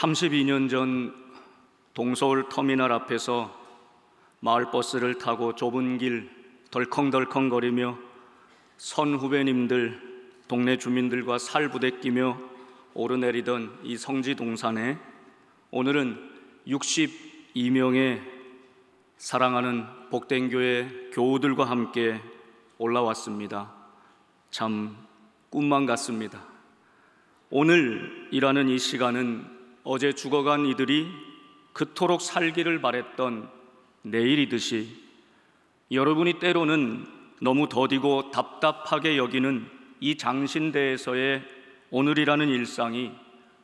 32년 전 동서울 터미널 앞에서 마을버스를 타고 좁은 길 덜컹덜컹 거리며 선 후배님들, 동네 주민들과 살 부대끼며 오르내리던 이 성지 동산에 오늘은 62명의 사랑하는 복된 교회 교우들과 함께 올라왔습니다. 참 꿈만 같습니다. 오늘이라는 이 시간은 어제 죽어간 이들이 그토록 살기를 바랬던 내일이듯이 여러분이 때로는 너무 더디고 답답하게 여기는 이 장신대에서의 오늘이라는 일상이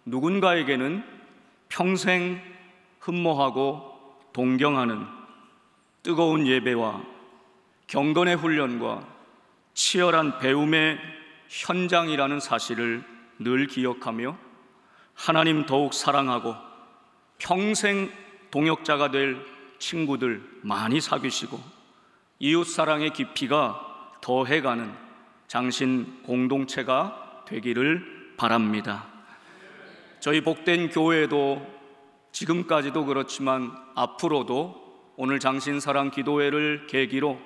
누군가에게는 평생 흠모하고 동경하는 뜨거운 예배와 경건의 훈련과 치열한 배움의 현장이라는 사실을 늘 기억하며 하나님 더욱 사랑하고 평생 동역자가 될 친구들 많이 사귀시고 이웃 사랑의 깊이가 더해가는 장신 공동체가 되기를 바랍니다. 저희 복된 교회도 지금까지도 그렇지만 앞으로도 오늘 장신 사랑 기도회를 계기로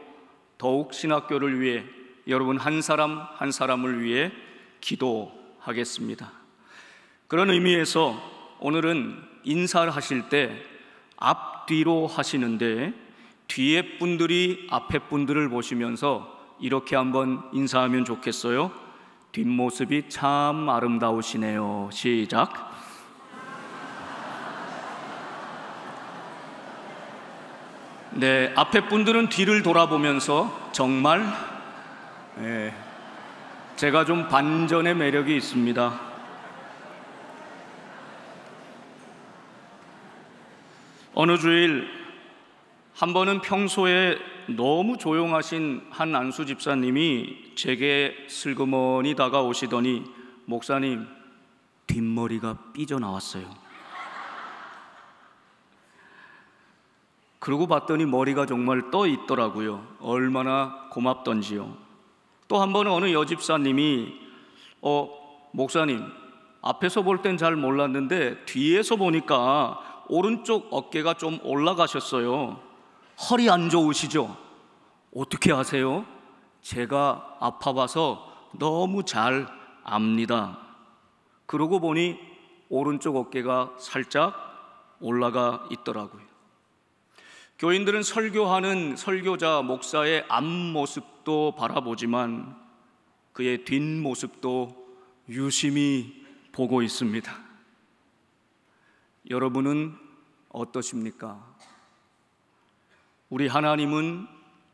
더욱 신학교를 위해 여러분 한 사람 한 사람을 위해 기도하겠습니다. 그런 의미에서 오늘은 인사를 하실 때 앞뒤로 하시는데 뒤에 분들이 앞에 분들을 보시면서 이렇게 한번 인사하면 좋겠어요. 뒷모습이 참 아름다우시네요. 시작. 네, 앞에 분들은 뒤를 돌아보면서 정말 네, 제가 좀 반전의 매력이 있습니다. 어느 주일 한 번은 평소에 너무 조용하신 한 안수 집사님이 제게 슬그머니 다가오시더니 목사님 뒷머리가 삐져나왔어요. 그러고 봤더니 머리가 정말 떠 있더라고요. 얼마나 고맙던지요. 또 한 번은 어느 여집사님이 어 목사님 앞에서 볼 땐 잘 몰랐는데 뒤에서 보니까 오른쪽 어깨가 좀 올라가셨어요. 허리 안 좋으시죠? 어떻게 아세요? 제가 아파봐서 너무 잘 압니다. 그러고 보니 오른쪽 어깨가 살짝 올라가 있더라고요. 교인들은 설교하는 설교자 목사의 앞모습도 바라보지만 그의 뒷모습도 유심히 보고 있습니다. 여러분은 어떠십니까? 우리 하나님은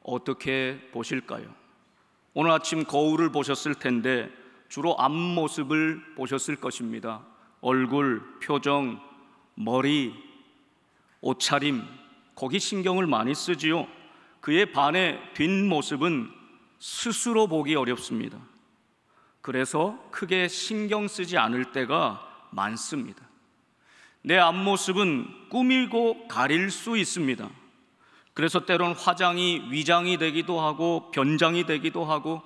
어떻게 보실까요? 오늘 아침 거울을 보셨을 텐데 주로 앞모습을 보셨을 것입니다. 얼굴, 표정, 머리, 옷차림, 거기 신경을 많이 쓰지요. 그에 반해 뒷모습은 스스로 보기 어렵습니다. 그래서 크게 신경 쓰지 않을 때가 많습니다. 내 앞모습은 꾸밀고 가릴 수 있습니다. 그래서 때론 화장이 위장이 되기도 하고 변장이 되기도 하고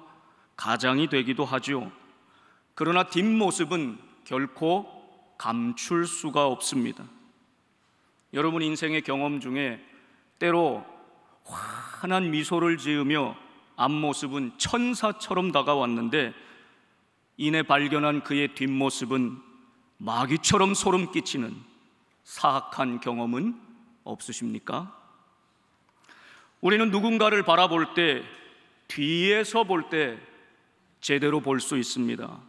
가장이 되기도 하지요. 그러나 뒷모습은 결코 감출 수가 없습니다. 여러분 인생의 경험 중에 때로 환한 미소를 지으며 앞모습은 천사처럼 다가왔는데 이내 발견한 그의 뒷모습은 마귀처럼 소름 끼치는 사악한 경험은 없으십니까? 우리는 누군가를 바라볼 때 뒤에서 볼 때 제대로 볼 수 있습니다.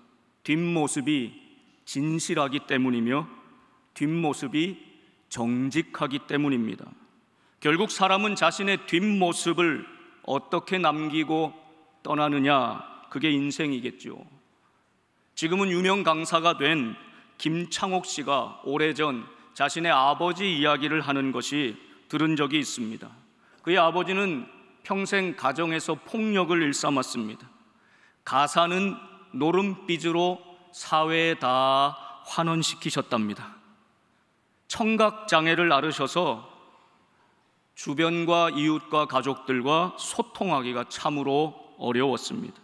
뒷모습이 진실하기 때문이며 뒷모습이 정직하기 때문입니다. 결국 사람은 자신의 뒷모습을 어떻게 남기고 떠나느냐 그게 인생이겠죠. 지금은 유명 강사가 된 김창옥 씨가 오래전 자신의 아버지 이야기를 하는 것이 들은 적이 있습니다. 그의 아버지는 평생 가정에서 폭력을 일삼았습니다. 가사는 노름빛으로 사회에 다 환원시키셨답니다. 청각 장애를 앓으셔서 주변과 이웃과 가족들과 소통하기가 참으로 어려웠습니다.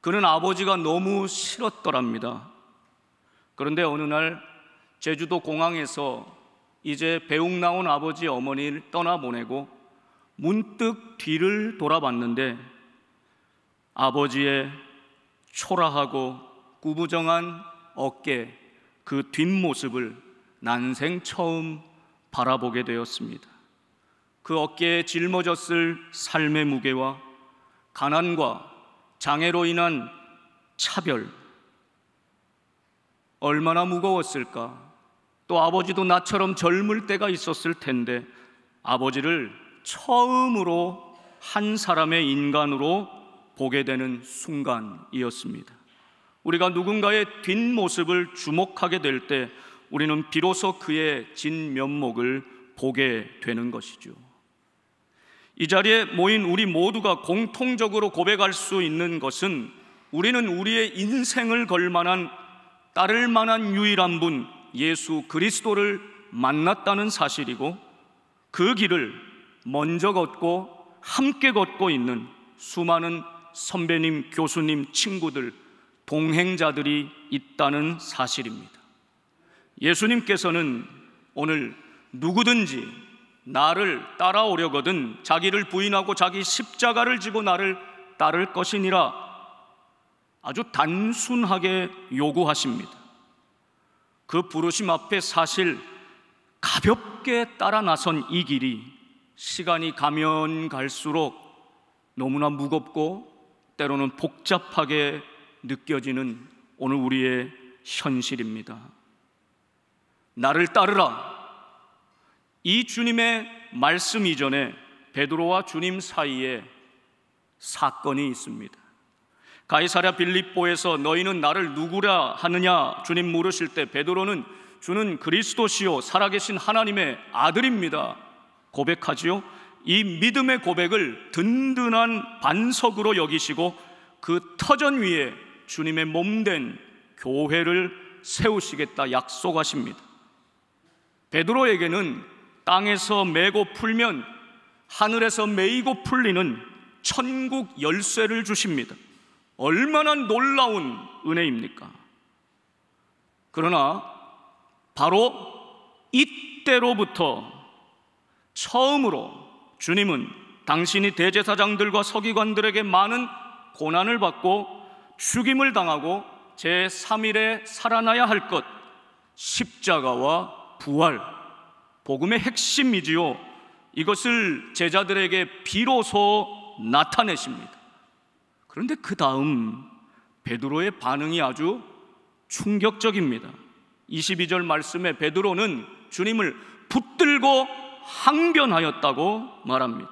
그는 아버지가 너무 싫었더랍니다. 그런데 어느 날 제주도 공항에서 이제 배웅 나온 아버지 어머니를 떠나보내고 문득 뒤를 돌아봤는데 아버지의 초라하고 구부정한 어깨 그 뒷모습을 난생 처음 바라보게 되었습니다. 그 어깨에 짊어졌을 삶의 무게와 가난과 장애로 인한 차별 얼마나 무거웠을까? 또 아버지도 나처럼 젊을 때가 있었을 텐데 아버지를 처음으로 한 사람의 인간으로 보게 되는 순간이었습니다. 우리가 누군가의 뒷모습을 주목하게 될 때 우리는 비로소 그의 진면목을 보게 되는 것이죠. 이 자리에 모인 우리 모두가 공통적으로 고백할 수 있는 것은 우리는 우리의 인생을 걸 만한 따를 만한 유일한 분 예수 그리스도를 만났다는 사실이고 그 길을 먼저 걷고 함께 걷고 있는 수많은 선배님, 교수님, 친구들, 동행자들이 있다는 사실입니다. 예수님께서는 오늘 누구든지 나를 따라오려거든 자기를 부인하고 자기 십자가를 지고 나를 따를 것이니라 아주 단순하게 요구하십니다. 그 부르심 앞에 사실 가볍게 따라 나선 이 길이 시간이 가면 갈수록 너무나 무겁고 때로는 복잡하게 느껴지는 오늘 우리의 현실입니다. 나를 따르라. 이 주님의 말씀 이전에 베드로와 주님 사이에 사건이 있습니다. 가이사랴 빌립보에서 너희는 나를 누구라 하느냐 주님 물으실 때 베드로는 주는 그리스도시요 살아계신 하나님의 아들입니다. 고백하지요. 이 믿음의 고백을 든든한 반석으로 여기시고 그 터전 위에 주님의 몸된 교회를 세우시겠다 약속하십니다. 베드로에게는 땅에서 메고 풀면 하늘에서 메이고 풀리는 천국 열쇠를 주십니다. 얼마나 놀라운 은혜입니까? 그러나 바로 이때로부터 처음으로 주님은 당신이 대제사장들과 서기관들에게 많은 고난을 받고 죽임을 당하고 제3일에 살아나야 할 것 십자가와 부활 복음의 핵심이지요 이것을 제자들에게 비로소 나타내십니다. 그런데 그 다음 베드로의 반응이 아주 충격적입니다. 22절 말씀에 베드로는 주님을 붙들고 항변하였다고 말합니다.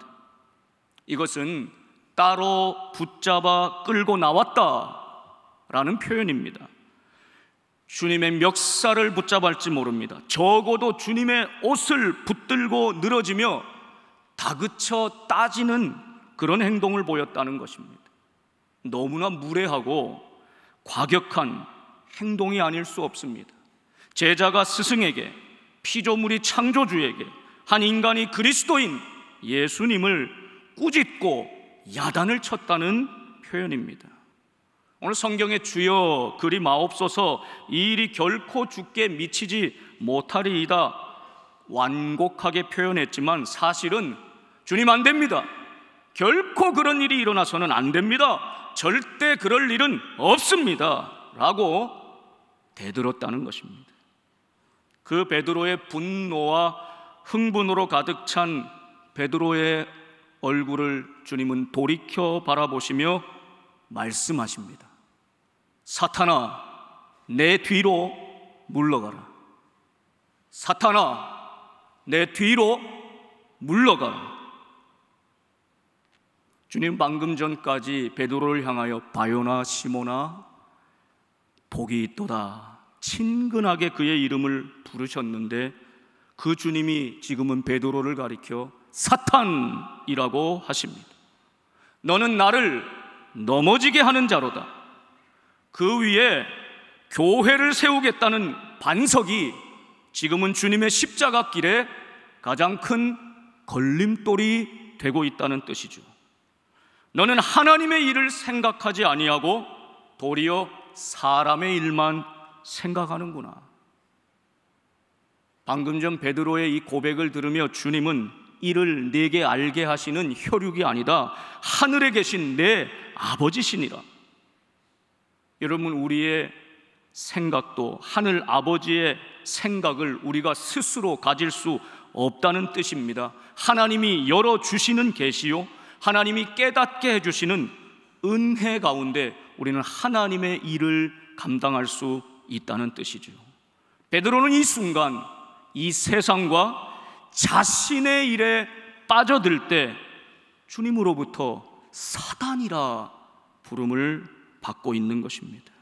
이것은 따로 붙잡아 끌고 나왔다라는 표현입니다. 주님의 멱살을 붙잡을지 모릅니다. 적어도 주님의 옷을 붙들고 늘어지며 다그쳐 따지는 그런 행동을 보였다는 것입니다. 너무나 무례하고 과격한 행동이 아닐 수 없습니다. 제자가 스승에게 피조물이 창조주에게 한 인간이 그리스도인 예수님을 꾸짖고 야단을 쳤다는 표현입니다. 오늘 성경의 주여 그리 마옵소서 이 일이 결코 죽게 미치지 못하리이다 완곡하게 표현했지만 사실은 주님 안 됩니다. 결코 그런 일이 일어나서는 안 됩니다. 절대 그럴 일은 없습니다. 라고 대들었다는 것입니다. 그 베드로의 분노와 흥분으로 가득 찬 베드로의 얼굴을 주님은 돌이켜 바라보시며 말씀하십니다. 사탄아, 내 뒤로 물러가라. 사탄아, 내 뒤로 물러가라. 주님 방금 전까지 베드로를 향하여 바요나 시모나 복이 있도다 친근하게 그의 이름을 부르셨는데 그 주님이 지금은 베드로를 가리켜 사탄이라고 하십니다. 너는 나를 넘어지게 하는 자로다. 그 위에 교회를 세우겠다는 반석이 지금은 주님의 십자가 길에 가장 큰 걸림돌이 되고 있다는 뜻이죠. 너는 하나님의 일을 생각하지 아니하고 도리어 사람의 일만 생각하는구나. 방금 전 베드로의 이 고백을 들으며 주님은 이를 내게 알게 하시는 혈육이 아니다. 하늘에 계신 내 아버지시니라. 여러분 우리의 생각도 하늘 아버지의 생각을 우리가 스스로 가질 수 없다는 뜻입니다. 하나님이 열어 주시는 계시요 하나님이 깨닫게 해주시는 은혜 가운데 우리는 하나님의 일을 감당할 수 있다는 뜻이죠. 베드로는 이 순간 이 세상과 자신의 일에 빠져들 때 주님으로부터 사단이라 부름을 받고 있는 것입니다.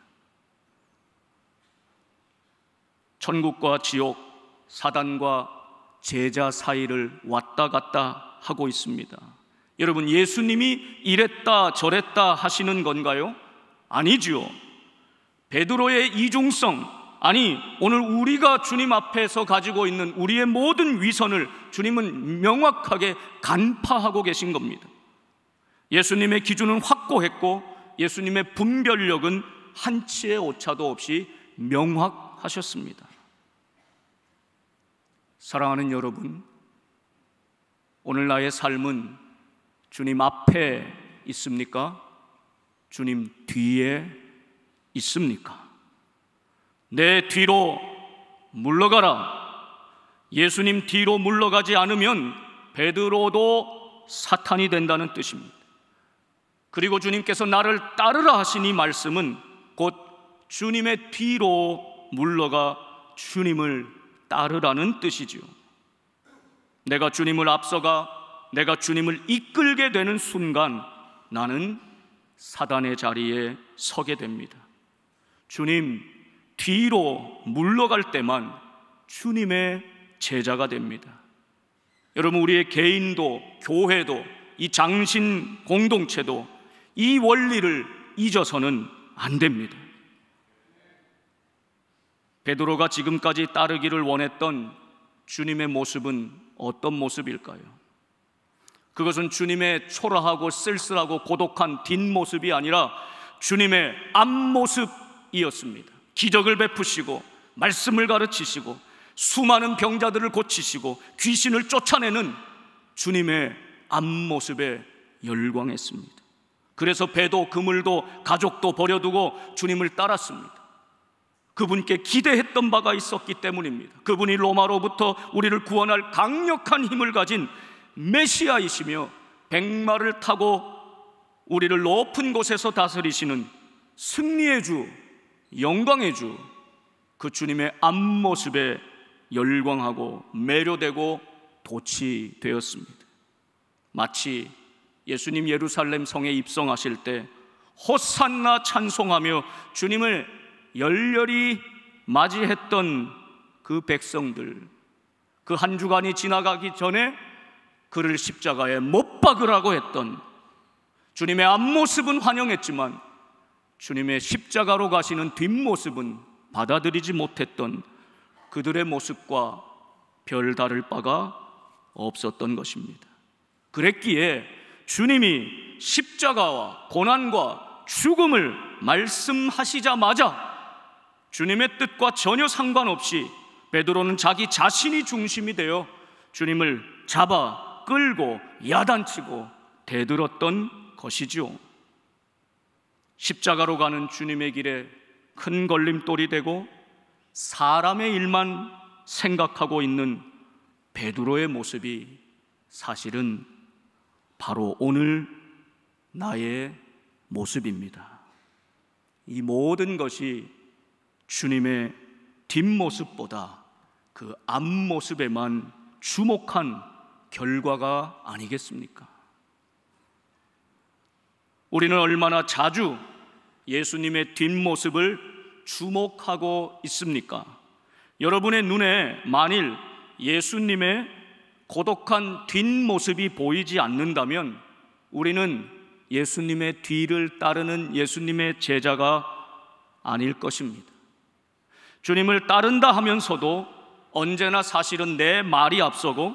천국과 지옥, 사단과 제자 사이를 왔다 갔다 하고 있습니다. 여러분, 예수님이 이랬다 저랬다 하시는 건가요? 아니지요. 베드로의 이중성, 아니, 오늘 우리가 주님 앞에서 가지고 있는 우리의 모든 위선을 주님은 명확하게 간파하고 계신 겁니다. 예수님의 기준은 확고했고 예수님의 분별력은 한치의 오차도 없이 명확하셨습니다. 사랑하는 여러분, 오늘 나의 삶은 주님 앞에 있습니까? 주님 뒤에 있습니까? 내 뒤로 물러가라. 예수님 뒤로 물러가지 않으면 베드로도 사탄이 된다는 뜻입니다. 그리고 주님께서 나를 따르라 하신 이 말씀은 곧 주님의 뒤로 물러가 주님을 따르라는 뜻이지요. 내가 주님을 앞서가 내가 주님을 이끌게 되는 순간 나는 사단의 자리에 서게 됩니다. 주님 뒤로 물러갈 때만 주님의 제자가 됩니다. 여러분 우리의 개인도 교회도 이 장신 공동체도 이 원리를 잊어서는 안 됩니다. 베드로가 지금까지 따르기를 원했던 주님의 모습은 어떤 모습일까요? 그것은 주님의 초라하고 쓸쓸하고 고독한 뒷모습이 아니라 주님의 앞모습이었습니다. 기적을 베푸시고 말씀을 가르치시고 수많은 병자들을 고치시고 귀신을 쫓아내는 주님의 앞모습에 열광했습니다. 그래서 배도 그물도 가족도 버려두고 주님을 따랐습니다. 그분께 기대했던 바가 있었기 때문입니다. 그분이 로마로부터 우리를 구원할 강력한 힘을 가진 메시아이시며 백마를 타고 우리를 높은 곳에서 다스리시는 승리의 주, 영광의 주, 그 주님의 앞모습에 열광하고 매료되고 도치되었습니다 마치 예수님 예루살렘 성에 입성하실 때 호산나 찬송하며 주님을 열렬히 맞이했던 그 백성들, 그 한 주간이 지나가기 전에 그를 십자가에 못 박으라고 했던 주님의 앞모습은 환영했지만 주님의 십자가로 가시는 뒷모습은 받아들이지 못했던 그들의 모습과 별다를 바가 없었던 것입니다. 그랬기에 주님이 십자가와 고난과 죽음을 말씀하시자마자 주님의 뜻과 전혀 상관없이 베드로는 자기 자신이 중심이 되어 주님을 잡아 끌고 야단치고 대들었던 것이지요. 십자가로 가는 주님의 길에 큰 걸림돌이 되고 사람의 일만 생각하고 있는 베드로의 모습이 사실은 바로 오늘 나의 모습입니다. 이 모든 것이 주님의 뒷모습보다 그 앞모습에만 주목한 결과가 아니겠습니까? 우리는 얼마나 자주 예수님의 뒷모습을 주목하고 있습니까? 여러분의 눈에 만일 예수님의 고독한 뒷모습이 보이지 않는다면 우리는 예수님의 뒤를 따르는 예수님의 제자가 아닐 것입니다. 주님을 따른다 하면서도 언제나 사실은 내 말이 앞서고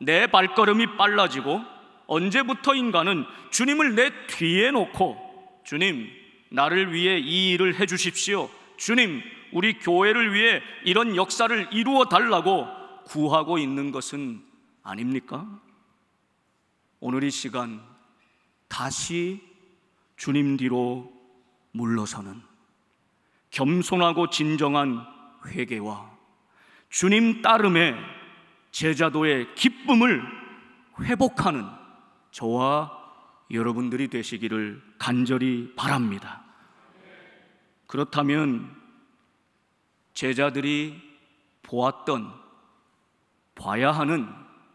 내 발걸음이 빨라지고 언제부터 인간은 주님을 내 뒤에 놓고 주님 나를 위해 이 일을 해 주십시오. 주님 우리 교회를 위해 이런 역사를 이루어 달라고 구하고 있는 것은 아닙니까? 오늘 이 시간 다시 주님 뒤로 물러서는 겸손하고 진정한 회개와 주님 따름의 제자도의 기쁨을 회복하는 저와 여러분들이 되시기를 간절히 바랍니다. 그렇다면 제자들이 보았던 봐야 하는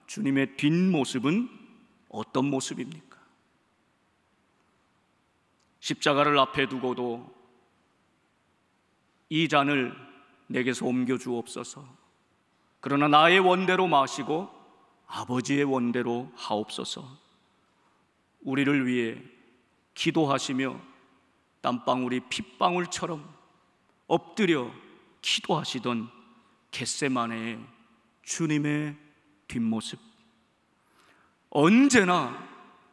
주님의 뒷모습은 어떤 모습입니까? 십자가를 앞에 두고도 이 잔을 내게서 옮겨 주옵소서. 그러나 나의 원대로 마시고 아버지의 원대로 하옵소서. 우리를 위해 기도하시며 땀방울이 핏방울처럼 엎드려 기도하시던 겟세만의 주님의 뒷모습. 언제나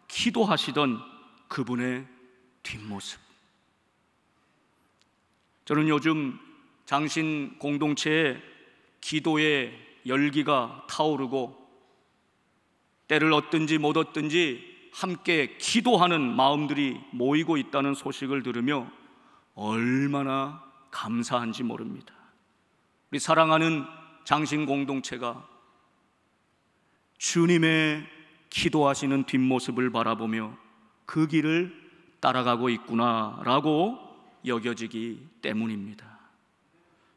기도하시던 그분의 뒷모습. 저는 요즘 장신 공동체에 기도의 열기가 타오르고 때를 얻든지 못 얻든지 함께 기도하는 마음들이 모이고 있다는 소식을 들으며 얼마나 감사한지 모릅니다. 우리 사랑하는 장신 공동체가 주님의 기도하시는 뒷모습을 바라보며 그 길을 따라가고 있구나라고 여겨지기 때문입니다.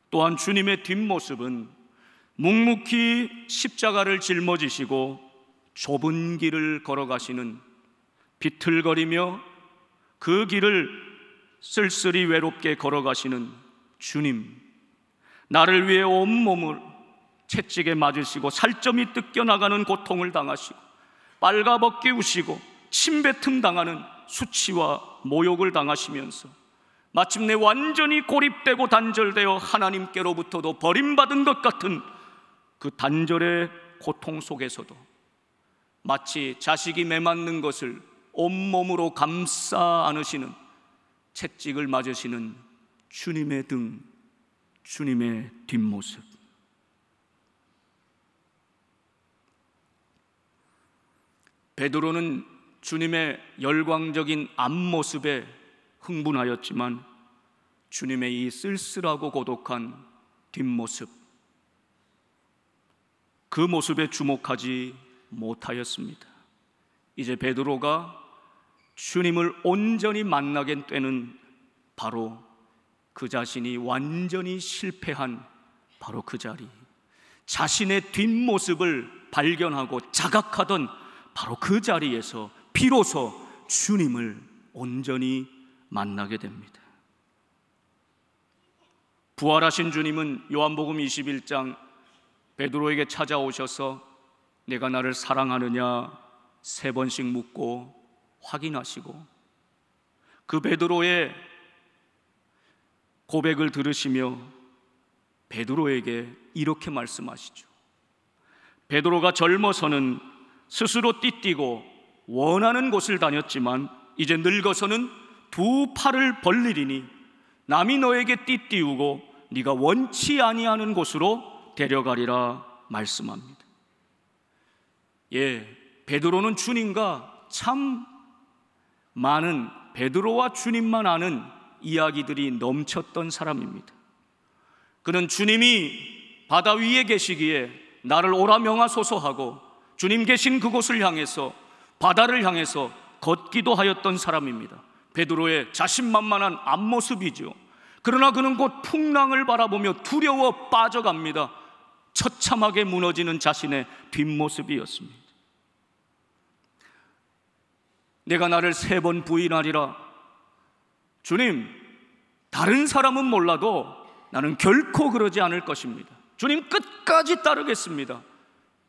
또한 주님의 뒷모습은 묵묵히 십자가를 짊어지시고 좁은 길을 걸어가시는 비틀거리며 그 길을 쓸쓸히 외롭게 걸어가시는 주님, 나를 위해 온몸을 채찍에 맞으시고 살점이 뜯겨나가는 고통을 당하시고 빨가벗게 우시고 침뱉음 당하는 수치와 모욕을 당하시면서 마침내 완전히 고립되고 단절되어 하나님께로부터도 버림받은 것 같은 그 단절의 고통 속에서도 마치 자식이 매맞는 것을 온몸으로 감싸 안으시는 채찍을 맞으시는 주님의 등, 주님의 뒷모습. 베드로는 주님의 열광적인 앞모습에 흥분하였지만 주님의 이 쓸쓸하고 고독한 뒷모습 그 모습에 주목하지 못하였습니다. 이제 베드로가 주님을 온전히 만나게 되는 바로 그 자신이 완전히 실패한 바로 그 자리. 자신의 뒷모습을 발견하고 자각하던 바로 그 자리에서 비로소 주님을 온전히 만나게 됩니다. 부활하신 주님은 요한복음 21장 베드로에게 찾아오셔서 내가 나를 사랑하느냐 세 번씩 묻고 확인하시고 그 베드로의 고백을 들으시며 베드로에게 이렇게 말씀하시죠. 베드로가 젊어서는 스스로 띠뛰고 원하는 곳을 다녔지만 이제 늙어서는 두 팔을 벌리리니 남이 너에게 띠띠우고 네가 원치 아니하는 곳으로 데려가리라 말씀합니다. 예, 베드로는 주님과 참 많은 베드로와 주님만 아는 이야기들이 넘쳤던 사람입니다. 그는 주님이 바다 위에 계시기에 나를 오라 명하소서 하고 주님 계신 그곳을 향해서 바다를 향해서 걷기도 하였던 사람입니다. 베드로의 자신만만한 앞모습이죠. 그러나 그는 곧 풍랑을 바라보며 두려워 빠져갑니다. 처참하게 무너지는 자신의 뒷모습이었습니다. 내가 나를 세 번 부인하리라. 주님, 다른 사람은 몰라도 나는 결코 그러지 않을 것입니다. 주님 끝까지 따르겠습니다.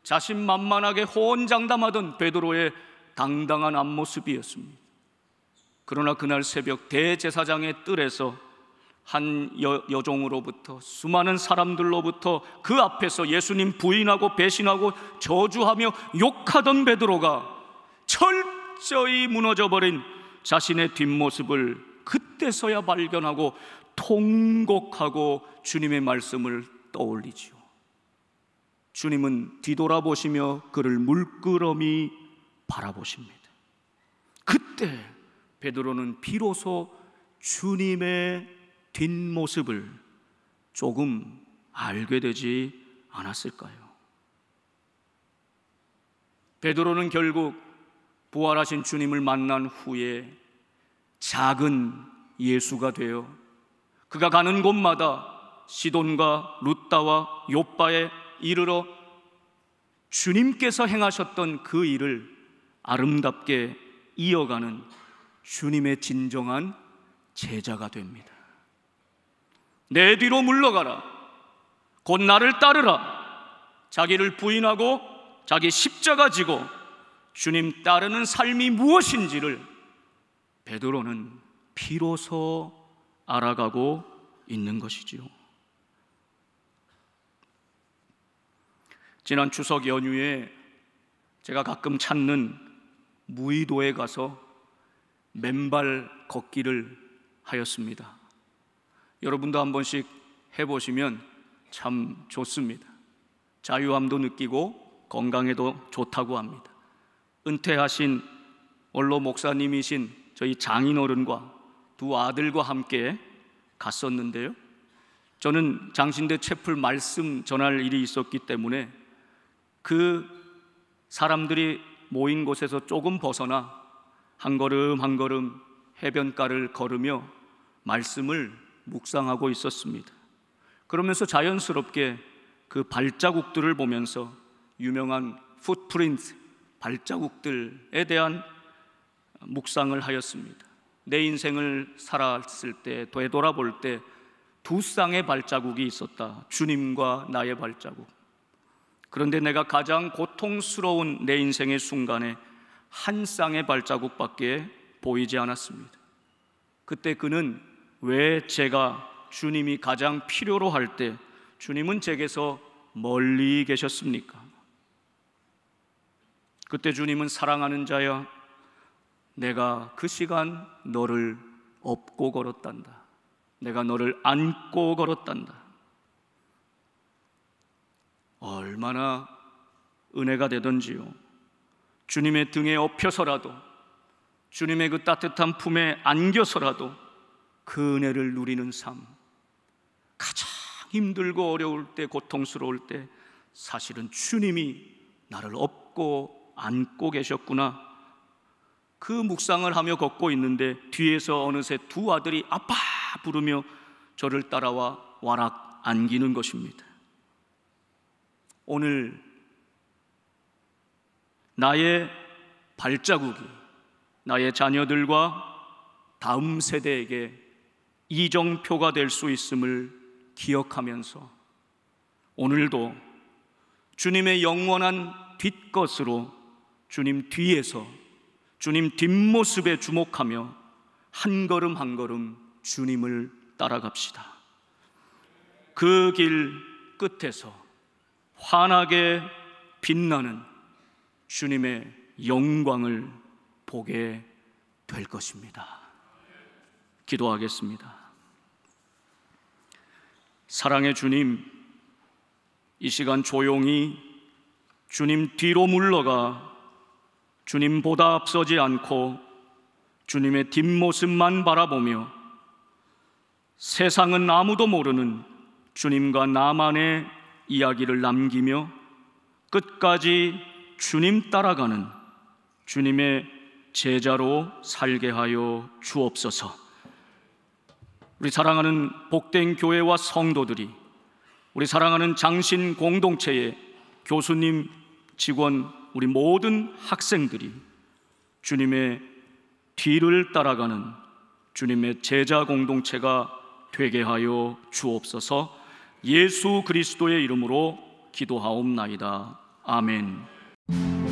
자신만만하게 호언장담하던 베드로의 당당한 앞모습이었습니다. 그러나 그날 새벽 대제사장의 뜰에서 한 여, 여종으로부터 수많은 사람들로부터 그 앞에서 예수님 부인하고 배신하고 저주하며 욕하던 베드로가 철저히 무너져버린 자신의 뒷모습을 그때서야 발견하고 통곡하고 주님의 말씀을 떠올리지요. 주님은 뒤돌아보시며 그를 물끄러미 바라보십니다. 그때 베드로는 비로소 주님의 뒷모습을 조금 알게 되지 않았을까요? 베드로는 결국 부활하신 주님을 만난 후에 작은 예수가 되어 그가 가는 곳마다 시돈과 루따와 요빠에 이르러 주님께서 행하셨던 그 일을 아름답게 이어가는 주님의 진정한 제자가 됩니다. 내 뒤로 물러가라. 곧 나를 따르라. 자기를 부인하고 자기 십자가 지고 주님 따르는 삶이 무엇인지를 베드로는 비로소 알아가고 있는 것이지요. 지난 추석 연휴에 제가 가끔 찾는 무의도에 가서 맨발 걷기를 하였습니다. 여러분도 한 번씩 해보시면 참 좋습니다. 자유함도 느끼고 건강에도 좋다고 합니다. 은퇴하신 원로 목사님이신 저희 장인어른과 두 아들과 함께 갔었는데요. 저는 장신대 채플 말씀 전할 일이 있었기 때문에 그 사람들이 모인 곳에서 조금 벗어나 한 걸음 한 걸음 해변가를 걸으며 말씀을 묵상하고 있었습니다. 그러면서 자연스럽게 그 발자국들을 보면서 유명한 풋프린트 발자국들에 대한 묵상을 하였습니다. 내 인생을 살았을 때 되돌아볼 때 두 쌍의 발자국이 있었다. 주님과 나의 발자국. 그런데 내가 가장 고통스러운 내 인생의 순간에 한 쌍의 발자국밖에 보이지 않았습니다. 그때 그는 왜 제가 주님이 가장 필요로 할 때 주님은 제게서 멀리 계셨습니까? 그때 주님은 사랑하는 자야 내가 그 시간 너를 업고 걸었단다. 내가 너를 안고 걸었단다. 얼마나 은혜가 되던지요. 주님의 등에 업혀서라도 주님의 그 따뜻한 품에 안겨서라도 그 은혜를 누리는 삶, 가장 힘들고 어려울 때, 고통스러울 때, 사실은 주님이 나를 업고 안고 계셨구나. 그 묵상을 하며 걷고 있는데 뒤에서 어느새 두 아들이 아빠 부르며 저를 따라와 와락 안기는 것입니다. 오늘 나의 발자국이 나의 자녀들과 다음 세대에게 이정표가 될 수 있음을 기억하면서 오늘도 주님의 영원한 뒷것으로 주님 뒤에서 주님 뒷모습에 주목하며 한 걸음 한 걸음 주님을 따라갑시다. 그 길 끝에서 환하게 빛나는 주님의 영광을 보게 될 것입니다. 기도하겠습니다. 사랑의 주님, 이 시간 조용히 주님 뒤로 물러가 주님보다 앞서지 않고 주님의 뒷모습만 바라보며 세상은 아무도 모르는 주님과 나만의 이야기를 남기며 끝까지 주님 따라가는 주님의 제자로 살게 하여 주옵소서. 우리 사랑하는 복된 교회와 성도들이 우리 사랑하는 장신 공동체의 교수님, 직원, 우리 모든 학생들이 주님의 뒤를 따라가는 주님의 제자 공동체가 되게 하여 주옵소서 예수 그리스도의 이름으로 기도하옵나이다. 아멘.